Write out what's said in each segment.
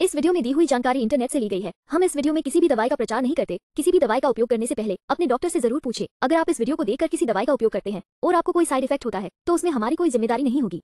इस वीडियो में दी हुई जानकारी इंटरनेट से ली गई है हम इस वीडियो में किसी भी दवाई का प्रचार नहीं करते किसी भी दवाई का उपयोग करने से पहले अपने डॉक्टर से जरूर पूछे अगर आप इस वीडियो को देखकर किसी दवाई का उपयोग करते हैं और आपको कोई साइड इफेक्ट होता है तो उसमें हमारी कोई जिम्मेदारी नहीं होगी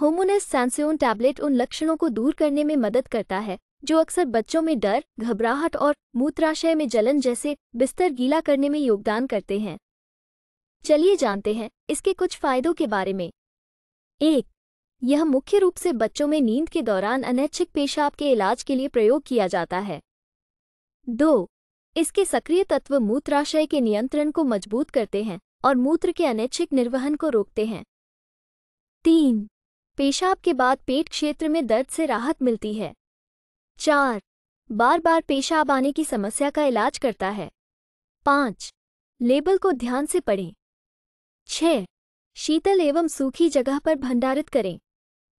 होमोनस सैनसोन टैबलेट उन लक्षणों को दूर करने में मदद करता है जो अक्सर बच्चों में डर घबराहट और मूत्राशय में जलन जैसे बिस्तर गीला करने में योगदान करते हैं चलिए जानते हैं इसके कुछ फायदों के बारे में एक यह मुख्य रूप से बच्चों में नींद के दौरान अनैच्छिक पेशाब के इलाज के लिए प्रयोग किया जाता है दो इसके सक्रिय तत्व मूत्राशय के नियंत्रण को मजबूत करते हैं और मूत्र के अनैच्छिक निर्वहन को रोकते हैं तीन पेशाब के बाद पेट क्षेत्र में दर्द से राहत मिलती है चार बार बार पेशाब आने की समस्या का इलाज करता है पाँच लेबल को ध्यान से पढ़ें छह शीतल एवं सूखी जगह पर भंडारित करें